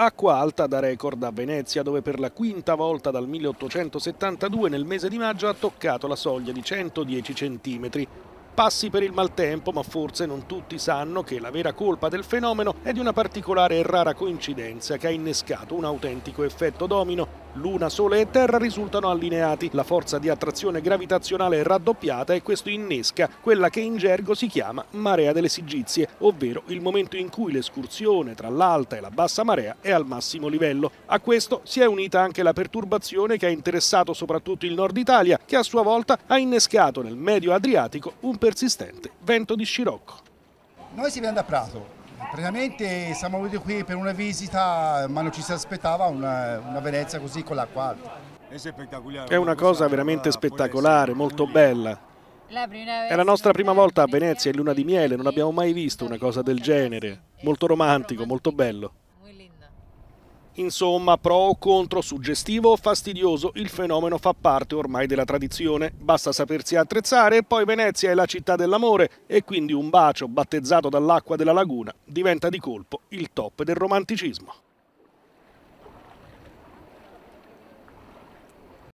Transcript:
Acqua alta da record a Venezia dove per la quinta volta dal 1872 nel mese di maggio ha toccato la soglia di 110 cm. Passi per il maltempo, ma forse non tutti sanno che la vera colpa del fenomeno è di una particolare e rara coincidenza che ha innescato un autentico effetto domino luna, sole e terra risultano allineati. La forza di attrazione gravitazionale è raddoppiata e questo innesca quella che in gergo si chiama marea delle sigizie, ovvero il momento in cui l'escursione tra l'alta e la bassa marea è al massimo livello. A questo si è unita anche la perturbazione che ha interessato soprattutto il nord Italia, che a sua volta ha innescato nel medio Adriatico un persistente vento di scirocco. Noi si viene da Prato, Praticamente siamo venuti qui per una visita, ma non ci si aspettava una, una Venezia così con l'acqua alta. È una cosa veramente spettacolare, molto bella. È la nostra prima volta a Venezia in luna di miele, non abbiamo mai visto una cosa del genere. Molto romantico, molto bello. Insomma, pro o contro, suggestivo o fastidioso, il fenomeno fa parte ormai della tradizione. Basta sapersi attrezzare e poi Venezia è la città dell'amore e quindi un bacio battezzato dall'acqua della laguna diventa di colpo il top del romanticismo.